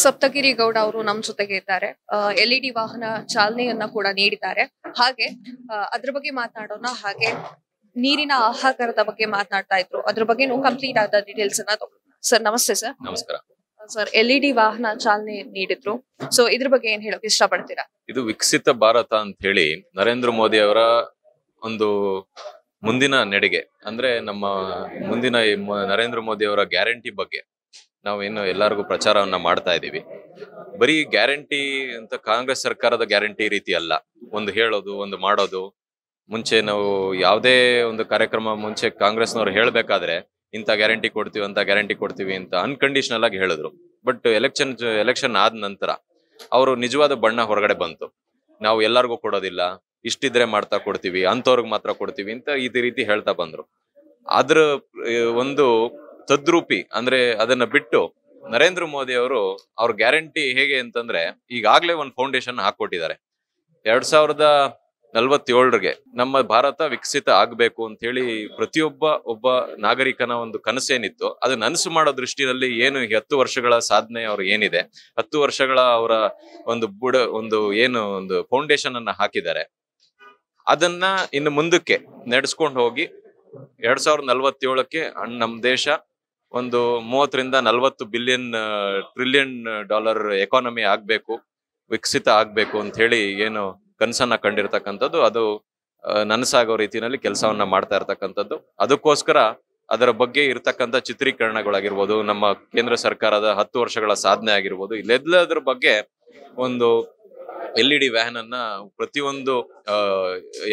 ಸಪ್ತಗಿರಿ ಗೌಡ ಅವರು ನಮ್ಮ ಜೊತೆಗೆ ಇದ್ದಾರೆ ಎಲ್ ವಾಹನ ಚಾಲನೆಯನ್ನ ಕೂಡ ನೀಡಿದ್ದಾರೆ ಹಾಗೆ ಅದ್ರ ಬಗ್ಗೆ ಮಾತನಾಡೋಣ ಹಾಗೆ ನೀರಿನ ಆಹಾಕಾರದ ಬಗ್ಗೆ ಮಾತನಾಡ್ತಾ ಇದ್ರು ಅದ್ರ ಬಗ್ಗೆನೂ ಕಂಪ್ಲೀಟ್ ಆದ ಡೀಟೇಲ್ಸ್ ಅನ್ನ ಸರ್ ನಮಸ್ತೆ ಸರ್ ನಮಸ್ಕಾರ ಸರ್ ಎಲ್ ಇ ಡಿ ವಾಹನ ಚಾಲನೆ ನೀಡಿದ್ರು ಸೊ ಇದ್ರ ಬಗ್ಗೆ ಏನ್ ಹೇಳೋಕೆ ಇಷ್ಟಪಡ್ತೀರಾ ಇದು ವಿಕಸಿತ ಭಾರತ ಅಂತ ಹೇಳಿ ನರೇಂದ್ರ ಮೋದಿ ಅವರ ಒಂದು ಮುಂದಿನ ನಡಿಗೆ ಅಂದ್ರೆ ನಮ್ಮ ಮುಂದಿನ ನರೇಂದ್ರ ಮೋದಿ ಅವರ ಗ್ಯಾರಂಟಿ ಬಗ್ಗೆ ನಾವೇನು ಎಲ್ಲರಿಗೂ ಪ್ರಚಾರವನ್ನ ಮಾಡ್ತಾ ಇದ್ದೀವಿ ಬರೀ ಗ್ಯಾರಂಟಿ ಅಂತ ಕಾಂಗ್ರೆಸ್ ಸರ್ಕಾರದ ಗ್ಯಾರಂಟಿ ರೀತಿ ಅಲ್ಲ ಒಂದು ಹೇಳೋದು ಒಂದು ಮಾಡೋದು ಮುಂಚೆ ನಾವು ಯಾವುದೇ ಒಂದು ಕಾರ್ಯಕ್ರಮ ಮುಂಚೆ ಕಾಂಗ್ರೆಸ್ನವ್ರು ಹೇಳಬೇಕಾದ್ರೆ ಇಂಥ ಗ್ಯಾರಂಟಿ ಕೊಡ್ತೀವಿ ಅಂತ ಗ್ಯಾರಂಟಿ ಕೊಡ್ತೀವಿ ಅಂತ ಅನ್ಕಂಡೀಷನಲ್ ಆಗಿ ಹೇಳಿದ್ರು ಬಟ್ ಎಲೆಕ್ಷನ್ ಎಲೆಕ್ಷನ್ ಆದ ನಂತರ ಅವರು ನಿಜವಾದ ಬಣ್ಣ ಹೊರಗಡೆ ಬಂತು ನಾವು ಎಲ್ಲರಿಗೂ ಕೊಡೋದಿಲ್ಲ ಇಷ್ಟಿದ್ರೆ ಮಾಡ್ತಾ ಕೊಡ್ತೀವಿ ಅಂಥವ್ರಿಗೆ ಮಾತ್ರ ಕೊಡ್ತೀವಿ ಅಂತ ಇದೇ ರೀತಿ ಹೇಳ್ತಾ ಬಂದ್ರು ಅದ್ರ ಒಂದು ತದ್ರೂಪಿ ಅಂದ್ರೆ ಅದನ್ನ ಬಿಟ್ಟು ನರೇಂದ್ರ ಮೋದಿ ಅವರು ಅವ್ರ ಗ್ಯಾರಂಟಿ ಹೇಗೆ ಅಂತಂದ್ರೆ ಈಗಾಗ್ಲೇ ಒಂದು ಫೌಂಡೇಶನ್ ಹಾಕೊಟ್ಟಿದ್ದಾರೆ ಎರಡ್ ಸಾವಿರದ ನಲ್ವತ್ತೇಳರಿಗೆ ನಮ್ಮ ಭಾರತ ವಿಕಸಿತ ಆಗಬೇಕು ಅಂತ ಹೇಳಿ ಪ್ರತಿಯೊಬ್ಬ ಒಬ್ಬ ನಾಗರಿಕನ ಒಂದು ಕನಸೇನಿತ್ತು ಅದನ್ನ ಅನಸು ಮಾಡೋ ದೃಷ್ಟಿನಲ್ಲಿ ಏನು ಹತ್ತು ವರ್ಷಗಳ ಸಾಧನೆ ಅವ್ರ ಏನಿದೆ ಹತ್ತು ವರ್ಷಗಳ ಅವರ ಒಂದು ಬುಡ ಒಂದು ಏನು ಒಂದು ಫೌಂಡೇಶನ್ ಅನ್ನ ಹಾಕಿದ್ದಾರೆ ಅದನ್ನ ಇನ್ನು ಮುಂದಕ್ಕೆ ನಡೆಸ್ಕೊಂಡು ಹೋಗಿ ಎರಡ್ ಸಾವಿರದ ನಲವತ್ತೇಳಕ್ಕೆ ನಮ್ ದೇಶ ಒಂದು ಮೂವತ್ತರಿಂದ ನಲವತ್ತು ಬಿಲಿಯನ್ ಟ್ರಿಲಿಯನ್ ಡಾಲರ್ ಎಕಾನಮಿ ಆಗ್ಬೇಕು ವಿಕಸಿತ ಆಗ್ಬೇಕು ಅಂತ ಹೇಳಿ ಏನು ಕನಸನ್ನ ಕಂಡಿರ್ತಕ್ಕಂಥದ್ದು ಅದು ನನಸಾಗೋ ರೀತಿಯಲ್ಲಿ ಕೆಲಸವನ್ನ ಮಾಡ್ತಾ ಇರತಕ್ಕಂಥದ್ದು ಅದಕ್ಕೋಸ್ಕರ ಅದರ ಬಗ್ಗೆ ಇರತಕ್ಕಂಥ ಚಿತ್ರೀಕರಣಗಳಾಗಿರ್ಬೋದು ನಮ್ಮ ಕೇಂದ್ರ ಸರ್ಕಾರದ ಹತ್ತು ವರ್ಷಗಳ ಸಾಧನೆ ಆಗಿರ್ಬೋದು ಇಲ್ಲೆಲ್ಲದರ ಬಗ್ಗೆ ಒಂದು ಎಲ್ ಇ ಡಿ ವ್ಯಾನ್ ಅನ್ನ ಪ್ರತಿಯೊಂದು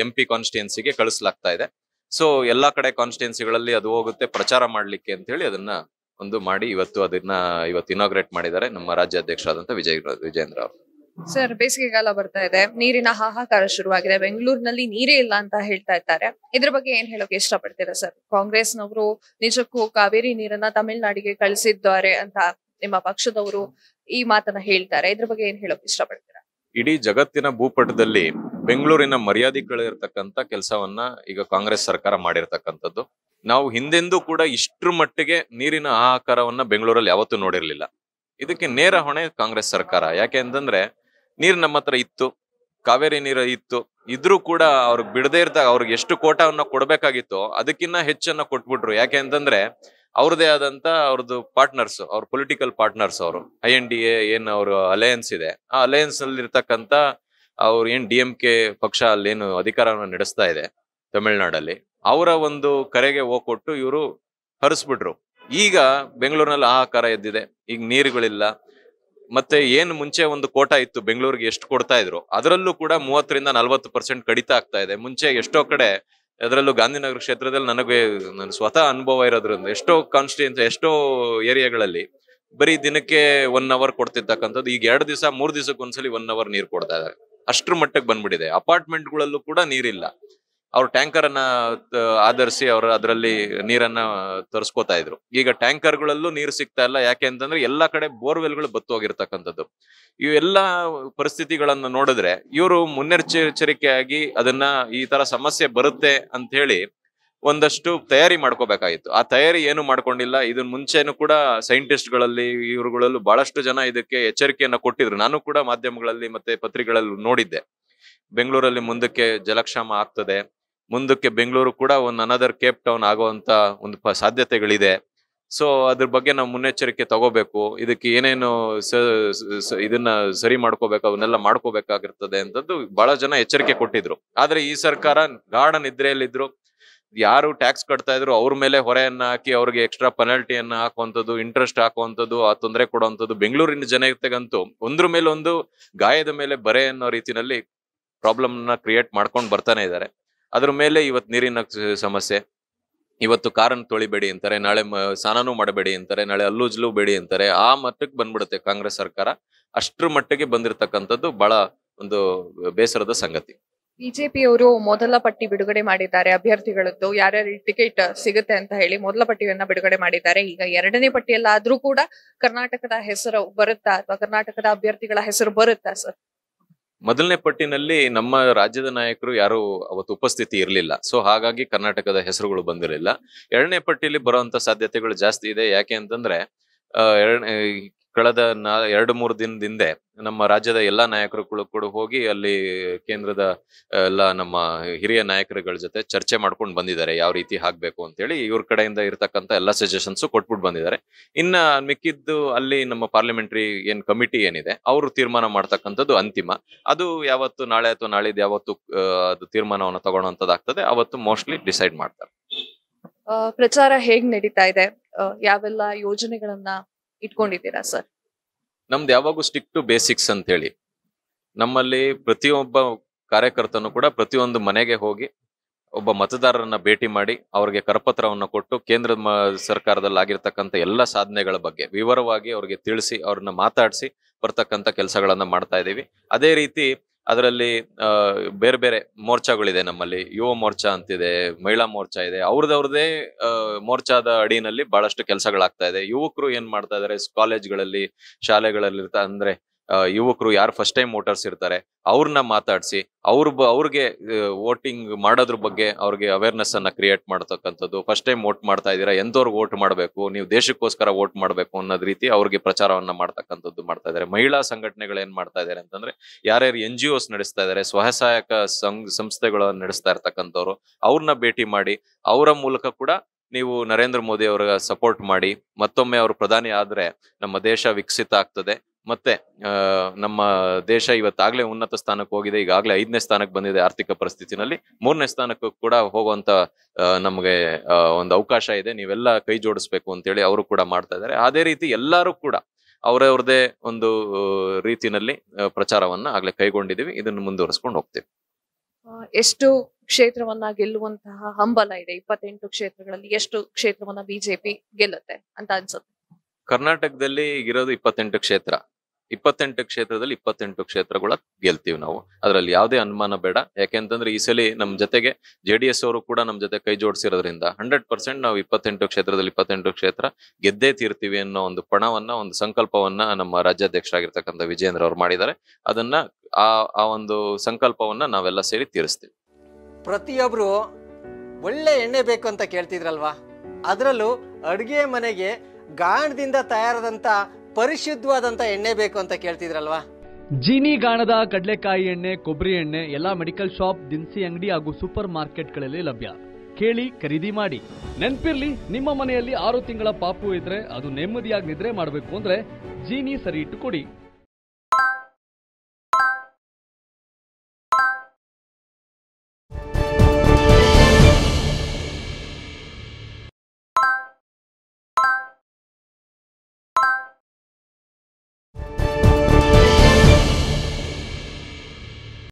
ಎಂ ಪಿ ಕಾನ್ಸ್ಟಿಟ್ಯೂನ್ಸಿಗೆ ಕಳಿಸ್ಲಾಗ್ತಾ ಇದೆ ಸೊ ಎಲ್ಲಾ ಕಡೆ ಕಾನ್ಸ್ಟಿಟ್ಯೂನ್ಸಿಗಳಲ್ಲಿ ಅದು ಹೋಗುತ್ತೆ ಪ್ರಚಾರ ಮಾಡ್ಲಿಕ್ಕೆ ಅಂತ ಹೇಳಿ ಅದನ್ನ ಒಂದು ಮಾಡಿ ಇವತ್ತು ಅದನ್ನ ಇವತ್ತು ಇನಾಗ್ರೇಟ್ ಮಾಡಿದ್ದಾರೆ ನಮ್ಮ ರಾಜ್ಯಾಧ್ಯಕ್ಷರಾದಂತಹ ವಿಜಯ್ ವಿಜೇಂದ್ರ ಅವರು ಸರ್ ಬೇಸಿಗೆಗಾಲ ಬರ್ತಾ ಇದೆ ನೀರಿನ ಹಾಹಾಕಾರ ಶುರುವಾಗಿದೆ ಬೆಂಗಳೂರಿನಲ್ಲಿ ನೀರೇ ಇಲ್ಲ ಅಂತ ಹೇಳ್ತಾ ಇದ್ದಾರೆ ಇದ್ರ ಬಗ್ಗೆ ಏನ್ ಹೇಳೋಕೆ ಇಷ್ಟಪಡ್ತೀರಾ ಸರ್ ಕಾಂಗ್ರೆಸ್ನವರು ನಿಜಕ್ಕೂ ಕಾವೇರಿ ನೀರನ್ನ ತಮಿಳುನಾಡಿಗೆ ಕಳಿಸಿದ್ದಾರೆ ಅಂತ ನಿಮ್ಮ ಪಕ್ಷದವರು ಈ ಮಾತನ್ನ ಹೇಳ್ತಾರೆ ಇದ್ರ ಬಗ್ಗೆ ಏನ್ ಹೇಳೋಕೆ ಇಷ್ಟಪಡ್ತೀರಾ ಇಡೀ ಜಗತ್ತಿನ ಭೂಪಟದಲ್ಲಿ ಬೆಂಗಳೂರಿನ ಮರ್ಯಾದೆ ಕಳೆದಿರ್ತಕ್ಕಂಥ ಕೆಲಸವನ್ನ ಈಗ ಕಾಂಗ್ರೆಸ್ ಸರ್ಕಾರ ಮಾಡಿರ್ತಕ್ಕಂಥದ್ದು ನಾವು ಹಿಂದೆಂದೂ ಕೂಡ ಇಷ್ಟರ ಮಟ್ಟಿಗೆ ನೀರಿನ ಆಹಾಕಾರವನ್ನ ಬೆಂಗಳೂರಲ್ಲಿ ಯಾವತ್ತೂ ನೋಡಿರ್ಲಿಲ್ಲ ಇದಕ್ಕೆ ನೇರ ಹೊಣೆ ಕಾಂಗ್ರೆಸ್ ಸರ್ಕಾರ ಯಾಕೆ ಅಂತಂದ್ರೆ ನೀರು ನಮ್ಮ ಹತ್ರ ಇತ್ತು ಕಾವೇರಿ ನೀರು ಇತ್ತು ಇದ್ರೂ ಕೂಡ ಅವ್ರಿಗೆ ಬಿಡದೇ ಇರ್ದಾಗ ಅವ್ರಿಗೆ ಎಷ್ಟು ಕೋಟವನ್ನು ಕೊಡ್ಬೇಕಾಗಿತ್ತು ಅದಕ್ಕಿನ್ನ ಹೆಚ್ಚನ್ನ ಕೊಟ್ಬಿಟ್ರು ಯಾಕೆ ಅಂತಂದ್ರೆ ಅವ್ರದೇ ಆದಂತ ಅವ್ರದ್ದು ಪಾರ್ಟ್ನರ್ಸ್ ಅವ್ರ ಪೊಲಿಟಿಕಲ್ ಪಾರ್ಟ್ನರ್ಸ್ ಅವರು ಐ ಎನ್ ಡಿ ಎ ಏನ್ ಅವ್ರ ಅಲಯನ್ಸ್ ಇದೆ ಆ ಅಲಯನ್ಸ್ ಅಲ್ಲಿ ಇರ್ತಕ್ಕಂತ ಅವ್ರ ಏನ್ ಡಿ ಎಂ ಕೆ ಪಕ್ಷ ಅಲ್ಲೇನು ಅಧಿಕಾರವನ್ನು ನಡೆಸ್ತಾ ಇದೆ ತಮಿಳ್ನಾಡಲ್ಲಿ ಅವರ ಒಂದು ಕರೆಗೆ ಕೊಟ್ಟು ಇವರು ಹರಿಸ್ಬಿಟ್ರು ಈಗ ಬೆಂಗಳೂರಿನಲ್ಲಿ ಆಹಾಕಾರ ಎದ್ದಿದೆ ಈಗ ನೀರುಗಳಿಲ್ಲ ಮತ್ತೆ ಏನ್ ಮುಂಚೆ ಒಂದು ಕೋಟ ಇತ್ತು ಬೆಂಗಳೂರಿಗೆ ಎಷ್ಟು ಕೊಡ್ತಾ ಇದ್ರು ಅದರಲ್ಲೂ ಕೂಡ ಮೂವತ್ತರಿಂದ ನಲವತ್ತು ಪರ್ಸೆಂಟ್ ಕಡಿತ ಆಗ್ತಾ ಇದೆ ಮುಂಚೆ ಎಷ್ಟೋ ಕಡೆ ಅದರಲ್ಲೂ ಗಾಂಧಿನಗರ ಕ್ಷೇತ್ರದಲ್ಲಿ ನನಗೆ ನನ್ನ ಸ್ವತಃ ಅನುಭವ ಇರೋದ್ರಿಂದ ಎಷ್ಟೋ ಕಾನ್ಸ್ಟಿಟ್ಯೂನ್ಸ್ ಎಷ್ಟೋ ಏರಿಯಾಗಳಲ್ಲಿ ಬರೀ ದಿನಕ್ಕೆ ಒನ್ ಅವರ್ ಕೊಡ್ತಿರ್ತಕ್ಕಂಥದ್ದು ಈಗ ಎರಡು ದಿವಸ ಮೂರು ದಿವಸಕ್ಕೊಂದ್ಸಲಿ ಒಂದ್ಸಲಿ ಒನ್ ಅವರ್ ನೀರು ಕೊಡ್ತಾ ಇದ್ದಾರೆ ಅಷ್ಟ್ರ ಮಟ್ಟಕ್ಕೆ ಬಂದ್ಬಿಟ್ಟಿದೆ ಅಪಾರ್ಟ್ಮೆಂಟ್ಗಳಲ್ಲೂ ಕೂಡ ನೀರಿಲ್ಲ ಅವ್ರ ಟ್ಯಾಂಕರ್ ಅನ್ನ ಆಧರಿಸಿ ಅವರು ಅದರಲ್ಲಿ ನೀರನ್ನ ತರಿಸ್ಕೋತಾ ಇದ್ರು ಈಗ ಟ್ಯಾಂಕರ್ಗಳಲ್ಲೂ ನೀರು ಸಿಗ್ತಾ ಇಲ್ಲ ಯಾಕೆ ಅಂತಂದ್ರೆ ಎಲ್ಲಾ ಕಡೆ ಬೋರ್ವೆಲ್ಗಳು ಬತ್ತು ಹೋಗಿರ್ತಕ್ಕಂಥದ್ದು ಇವೆಲ್ಲ ಪರಿಸ್ಥಿತಿಗಳನ್ನ ನೋಡಿದ್ರೆ ಇವರು ಮುನ್ನೆಚ್ಚರಿಕೆಯಾಗಿ ಅದನ್ನ ಈ ತರ ಸಮಸ್ಯೆ ಬರುತ್ತೆ ಅಂತ ಹೇಳಿ ಒಂದಷ್ಟು ತಯಾರಿ ಮಾಡ್ಕೋಬೇಕಾಗಿತ್ತು ಆ ತಯಾರಿ ಏನು ಮಾಡ್ಕೊಂಡಿಲ್ಲ ಇದನ್ ಮುಂಚೆನೂ ಕೂಡ ಸೈಂಟಿಸ್ಟ್ಗಳಲ್ಲಿ ಇವರುಗಳಲ್ಲೂ ಬಹಳಷ್ಟು ಜನ ಇದಕ್ಕೆ ಎಚ್ಚರಿಕೆಯನ್ನ ಕೊಟ್ಟಿದ್ರು ನಾನು ಕೂಡ ಮಾಧ್ಯಮಗಳಲ್ಲಿ ಮತ್ತೆ ಪತ್ರಿಕೆಗಳಲ್ಲಿ ನೋಡಿದ್ದೆ ಬೆಂಗಳೂರಲ್ಲಿ ಮುಂದಕ್ಕೆ ಜಲಕ್ಷಾಮ ಆಗ್ತದೆ ಮುಂದಕ್ಕೆ ಬೆಂಗಳೂರು ಕೂಡ ಒಂದು ಅನದರ್ ಕೇಪ್ ಟೌನ್ ಆಗುವಂತ ಒಂದು ಸಾಧ್ಯತೆಗಳಿದೆ ಸೊ ಅದ್ರ ಬಗ್ಗೆ ನಾವು ಮುನ್ನೆಚ್ಚರಿಕೆ ತಗೋಬೇಕು ಇದಕ್ಕೆ ಏನೇನು ಇದನ್ನ ಸರಿ ಮಾಡ್ಕೋಬೇಕು ಅವನ್ನೆಲ್ಲ ಮಾಡ್ಕೋಬೇಕಾಗಿರ್ತದೆ ಅಂತದ್ದು ಬಹಳ ಜನ ಎಚ್ಚರಿಕೆ ಕೊಟ್ಟಿದ್ರು ಆದ್ರೆ ಈ ಸರ್ಕಾರ ಗಾಢ ನಿದ್ರೆಯಲ್ಲಿದ್ರು ಯಾರು ಟ್ಯಾಕ್ಸ್ ಕಟ್ತಾ ಇದ್ರು ಅವ್ರ ಮೇಲೆ ಹೊರೆಯನ್ನ ಹಾಕಿ ಅವ್ರಿಗೆ ಎಕ್ಸ್ಟ್ರಾ ಪೆನಾಲ್ಟಿಯನ್ನ ಹಾಕುವಂಥದ್ದು ಇಂಟ್ರೆಸ್ಟ್ ಹಾಕುವಂಥದ್ದು ಆ ತೊಂದರೆ ಕೊಡುವಂಥದ್ದು ಬೆಂಗಳೂರಿನ ಜನತೆಗಂತೂ ಒಂದ್ರ ಒಂದು ಗಾಯದ ಮೇಲೆ ಬರೆ ಅನ್ನೋ ರೀತಿನಲ್ಲಿ ಪ್ರಾಬ್ಲಮ್ನ ಕ್ರಿಯೇಟ್ ಮಾಡ್ಕೊಂಡು ಬರ್ತಾನೆ ಇದ್ದಾರೆ ಅದ್ರ ಮೇಲೆ ಇವತ್ತು ನೀರಿನ ಸಮಸ್ಯೆ ಇವತ್ತು ಕಾರನ್ನು ತೊಳಿಬೇಡಿ ಅಂತಾರೆ ನಾಳೆ ಸ್ನಾನನೂ ಮಾಡಬೇಡಿ ಅಂತಾರೆ ನಾಳೆ ಅಲ್ಲೂಜ್ಲೂ ಬೇಡಿ ಅಂತಾರೆ ಆ ಮಟ್ಟಕ್ಕೆ ಬಂದ್ಬಿಡುತ್ತೆ ಕಾಂಗ್ರೆಸ್ ಸರ್ಕಾರ ಅಷ್ಟ್ರ ಮಟ್ಟಿಗೆ ಬಂದಿರತಕ್ಕಂಥದ್ದು ಬಹಳ ಒಂದು ಬೇಸರದ ಸಂಗತಿ ಬಿಜೆಪಿಯವರು ಮೊದಲ ಪಟ್ಟಿ ಬಿಡುಗಡೆ ಮಾಡಿದ್ದಾರೆ ಅಭ್ಯರ್ಥಿಗಳದ್ದು ಯಾರ್ಯಾರು ಟಿಕೆಟ್ ಸಿಗುತ್ತೆ ಅಂತ ಹೇಳಿ ಮೊದಲ ಪಟ್ಟಿಯನ್ನ ಬಿಡುಗಡೆ ಮಾಡಿದ್ದಾರೆ ಈಗ ಎರಡನೇ ಪಟ್ಟಿಯಲ್ಲಾದ್ರೂ ಕೂಡ ಕರ್ನಾಟಕದ ಹೆಸರು ಬರುತ್ತಾ ಅಥವಾ ಕರ್ನಾಟಕದ ಅಭ್ಯರ್ಥಿಗಳ ಹೆಸರು ಬರುತ್ತಾ ಸರ್ ಮೊದಲನೇ ಪಟ್ಟಿನಲ್ಲಿ ನಮ್ಮ ರಾಜ್ಯದ ನಾಯಕರು ಯಾರು ಅವತ್ತು ಉಪಸ್ಥಿತಿ ಇರಲಿಲ್ಲ ಸೊ ಹಾಗಾಗಿ ಕರ್ನಾಟಕದ ಹೆಸರುಗಳು ಬಂದಿರಲಿಲ್ಲ ಎರಡನೇ ಪಟ್ಟಿಯಲ್ಲಿ ಬರುವಂತ ಸಾಧ್ಯತೆಗಳು ಜಾಸ್ತಿ ಇದೆ ಯಾಕೆ ಅಂತಂದ್ರೆ ಎರಡನೇ ಕಳೆದ ನಾ ಎರಡು ಮೂರು ಹಿಂದೆ ನಮ್ಮ ರಾಜ್ಯದ ಎಲ್ಲಾ ನಾಯಕರುಗಳು ಕೂಡ ಹೋಗಿ ಅಲ್ಲಿ ಕೇಂದ್ರದ ಎಲ್ಲ ನಮ್ಮ ಹಿರಿಯ ನಾಯಕರುಗಳ ಜೊತೆ ಚರ್ಚೆ ಮಾಡ್ಕೊಂಡು ಬಂದಿದ್ದಾರೆ ಯಾವ ರೀತಿ ಹಾಕ್ಬೇಕು ಅಂತ ಹೇಳಿ ಇವ್ರ ಕಡೆಯಿಂದ ಇರತಕ್ಕಂತ ಎಲ್ಲಾ ಸಜೆಷನ್ಸ್ ಕೊಟ್ಬಿಟ್ಟು ಬಂದಿದ್ದಾರೆ ಇನ್ನ ಮಿಕ್ಕಿದ್ದು ಅಲ್ಲಿ ನಮ್ಮ ಪಾರ್ಲಿಮೆಂಟರಿ ಏನ್ ಕಮಿಟಿ ಏನಿದೆ ಅವರು ತೀರ್ಮಾನ ಮಾಡ್ತಕ್ಕಂಥದ್ದು ಅಂತಿಮ ಅದು ಯಾವತ್ತು ನಾಳೆ ಅಥವಾ ನಾಳಿದ್ದು ಯಾವತ್ತು ಅದು ತೀರ್ಮಾನವನ್ನು ತಗೊಳ್ಳೋದಾಗ್ತದೆ ಅವತ್ತು ಮೋಸ್ಟ್ಲಿ ಡಿಸೈಡ್ ಮಾಡ್ತಾರೆ ಪ್ರಚಾರ ಹೇಗ್ ನಡೀತಾ ಇದೆ ಯಾವೆಲ್ಲ ಯೋಜನೆಗಳನ್ನ ಇಟ್ಕೊಂಡಿದ್ದೀರಾ ಸರ್ ನಮ್ದು ಯಾವಾಗೂ ಸ್ಟಿಕ್ ಟು ಬೇಸಿಕ್ಸ್ ಅಂತ ಹೇಳಿ ನಮ್ಮಲ್ಲಿ ಪ್ರತಿಯೊಬ್ಬ ಕಾರ್ಯಕರ್ತನು ಕೂಡ ಪ್ರತಿಯೊಂದು ಮನೆಗೆ ಹೋಗಿ ಒಬ್ಬ ಮತದಾರರನ್ನ ಭೇಟಿ ಮಾಡಿ ಅವರಿಗೆ ಕರಪತ್ರವನ್ನು ಕೊಟ್ಟು ಕೇಂದ್ರ ಸರ್ಕಾರದಲ್ಲಿ ಆಗಿರ್ತಕ್ಕಂಥ ಎಲ್ಲ ಸಾಧನೆಗಳ ಬಗ್ಗೆ ವಿವರವಾಗಿ ಅವರಿಗೆ ತಿಳಿಸಿ ಅವ್ರನ್ನ ಮಾತಾಡಿಸಿ ಬರ್ತಕ್ಕಂಥ ಕೆಲಸಗಳನ್ನ ಮಾಡ್ತಾ ಇದ್ದೀವಿ ಅದೇ ರೀತಿ ಅದರಲ್ಲಿ ಬೇರೆ ಬೇರೆ ಮೋರ್ಚಾಗಳಿದೆ ನಮ್ಮಲ್ಲಿ ಯುವ ಮೋರ್ಚಾ ಅಂತಿದೆ ಮಹಿಳಾ ಮೋರ್ಚಾ ಇದೆ ಅವ್ರದವ್ರದೇ ಮೋರ್ಚಾದ ಅಡಿನಲ್ಲಿ ಬಹಳಷ್ಟು ಕೆಲಸಗಳಾಗ್ತಾ ಇದೆ ಯುವಕರು ಏನ್ ಮಾಡ್ತಾ ಇದಾರೆ ಕಾಲೇಜ್ಗಳಲ್ಲಿ ಶಾಲೆಗಳಲ್ಲಿ ಅಂದ್ರೆ ಯುವಕರು ಯಾರು ಫಸ್ಟ್ ಟೈಮ್ ವೋಟರ್ಸ್ ಇರ್ತಾರೆ ಅವ್ರನ್ನ ಮಾತಾಡಿಸಿ ಅವ್ರ ಅವ್ರಿಗೆ ವೋಟಿಂಗ್ ಮಾಡೋದ್ರ ಬಗ್ಗೆ ಅವ್ರಿಗೆ ಅವೇರ್ನೆಸ್ ಅನ್ನ ಕ್ರಿಯೇಟ್ ಮಾಡ್ತಕ್ಕಂಥದ್ದು ಫಸ್ಟ್ ಟೈಮ್ ವೋಟ್ ಮಾಡ್ತಾ ಇದ್ದೀರಾ ಎಂತವ್ರಿಗೆ ವೋಟ್ ಮಾಡಬೇಕು ನೀವು ದೇಶಕ್ಕೋಸ್ಕರ ವೋಟ್ ಮಾಡಬೇಕು ಅನ್ನೋದ್ ರೀತಿ ಅವ್ರಿಗೆ ಪ್ರಚಾರವನ್ನ ಮಾಡ್ತಕ್ಕಂಥದ್ದು ಮಾಡ್ತಾ ಇದ್ದಾರೆ ಮಹಿಳಾ ಸಂಘಟನೆಗಳು ಏನ್ ಮಾಡ್ತಾ ಇದ್ದಾರೆ ಅಂತಂದ್ರೆ ಯಾರ್ಯಾರು ಎನ್ ಜಿ ಓಸ್ ನಡೆಸ್ತಾ ಇದ್ದಾರೆ ಸ್ವಸಹಾಯಕ ಸಂಸ್ಥೆಗಳನ್ನ ನಡೆಸ್ತಾ ಇರ್ತಕ್ಕಂಥವ್ರು ಅವ್ರನ್ನ ಭೇಟಿ ಮಾಡಿ ಅವರ ಮೂಲಕ ಕೂಡ ನೀವು ನರೇಂದ್ರ ಮೋದಿ ಅವರ ಸಪೋರ್ಟ್ ಮಾಡಿ ಮತ್ತೊಮ್ಮೆ ಅವರು ಪ್ರಧಾನಿ ಆದ್ರೆ ನಮ್ಮ ದೇಶ ವಿಕಸಿತ ಆಗ್ತದೆ ಮತ್ತೆ ನಮ್ಮ ದೇಶ ಇವತ್ತಾಗಲೇ ಉನ್ನತ ಸ್ಥಾನಕ್ಕೆ ಹೋಗಿದೆ ಈಗಾಗಲೇ ಐದನೇ ಸ್ಥಾನಕ್ಕೆ ಬಂದಿದೆ ಆರ್ಥಿಕ ಪರಿಸ್ಥಿತಿನಲ್ಲಿ ಮೂರನೇ ಸ್ಥಾನಕ್ಕೂ ಕೂಡ ಹೋಗುವಂತ ನಮಗೆ ಒಂದು ಅವಕಾಶ ಇದೆ ನೀವೆಲ್ಲ ಕೈ ಜೋಡಿಸ್ಬೇಕು ಅಂತೇಳಿ ಅವರು ಕೂಡ ಮಾಡ್ತಾ ಇದ್ದಾರೆ ಅದೇ ರೀತಿ ಎಲ್ಲರೂ ಕೂಡ ಅವರವ್ರದೇ ಒಂದು ರೀತಿಯಲ್ಲಿ ಪ್ರಚಾರವನ್ನ ಆಗ್ಲೇ ಕೈಗೊಂಡಿದ್ದೀವಿ ಇದನ್ನು ಮುಂದುವರಿಸ್ಕೊಂಡು ಹೋಗ್ತೀವಿ ಎಷ್ಟು ಕ್ಷೇತ್ರವನ್ನ ಗೆಲ್ಲುವಂತಹ ಹಂಬಲ ಇದೆ ಇಪ್ಪತ್ತೆಂಟು ಕ್ಷೇತ್ರಗಳಲ್ಲಿ ಎಷ್ಟು ಕ್ಷೇತ್ರವನ್ನ ಬಿಜೆಪಿ ಗೆಲ್ಲುತ್ತೆ ಅಂತ ಅನ್ಸುತ್ತೆ ಕರ್ನಾಟಕದಲ್ಲಿ ಈಗಿರೋದು ಇಪ್ಪತ್ತೆಂಟು ಕ್ಷೇತ್ರ ಇಪ್ಪತ್ತೆಂಟು ಕ್ಷೇತ್ರದಲ್ಲಿ ಇಪ್ಪತ್ತೆಂಟು ಕ್ಷೇತ್ರಗಳ ಗೆಲ್ತೀವಿ ನಾವು ಅದರಲ್ಲಿ ಯಾವುದೇ ಅನುಮಾನ ಬೇಡ ಯಾಕೆಂತಂದ್ರೆ ಈ ಸಲ ನಮ್ಮ ಜೊತೆಗೆ ಜೆ ಡಿ ಎಸ್ ಅವರು ಕೂಡ ನಮ್ಮ ಜೊತೆ ಕೈ ಜೋಡಿಸಿರೋದ್ರಿಂದ ಹಂಡ್ರೆಡ್ ಪರ್ಸೆಂಟ್ ನಾವು ಇಪ್ಪತ್ತೆಂಟು ಕ್ಷೇತ್ರದಲ್ಲಿ ಇಪ್ಪತ್ತೆಂಟು ಕ್ಷೇತ್ರ ಗೆದ್ದೇ ತೀರ್ತೀವಿ ಅನ್ನೋ ಒಂದು ಪಣವನ್ನ ಒಂದು ಸಂಕಲ್ಪವನ್ನ ನಮ್ಮ ರಾಜ್ಯಾಧ್ಯಕ್ಷರಾಗಿರ್ತಕ್ಕಂಥ ವಿಜೇಂದ್ರ ಅವರು ಮಾಡಿದ್ದಾರೆ ಅದನ್ನ ಆ ಆ ಒಂದು ಸಂಕಲ್ಪವನ್ನ ನಾವೆಲ್ಲ ಸೇರಿ ತೀರಿಸ್ತೀವಿ ಪ್ರತಿಯೊಬ್ರು ಒಳ್ಳೆ ಎಣ್ಣೆ ಬೇಕು ಅಂತ ಕೇಳ್ತಿದ್ರಲ್ವಾ ಅದರಲ್ಲೂ ಅಡುಗೆ ಮನೆಗೆ ಗಾಣದಿಂದ ತಯಾರಾದಂಥ ಪರಿಶುದ್ಧವಾದಂತ ಎಣ್ಣೆ ಬೇಕು ಅಂತ ಕೇಳ್ತಿದ್ರಲ್ವಾ ಜೀನಿ ಗಾಣದ ಕಡಲೆಕಾಯಿ ಎಣ್ಣೆ ಕೊಬ್ಬರಿ ಎಣ್ಣೆ ಎಲ್ಲಾ ಮೆಡಿಕಲ್ ಶಾಪ್ ದಿನಸಿ ಅಂಗಡಿ ಹಾಗೂ ಸೂಪರ್ ಮಾರ್ಕೆಟ್ಗಳಲ್ಲಿ ಲಭ್ಯ ಕೇಳಿ ಖರೀದಿ ಮಾಡಿ ನೆನ್ಪಿರ್ಲಿ ನಿಮ್ಮ ಮನೆಯಲ್ಲಿ ಆರು ತಿಂಗಳ ಪಾಪು ಇದ್ರೆ ಅದು ನೆಮ್ಮದಿಯಾಗಿ ನಿದ್ರೆ ಮಾಡಬೇಕು ಅಂದ್ರೆ ಜೀನಿ ಸರಿ ಇಟ್ಟು ಕೊಡಿ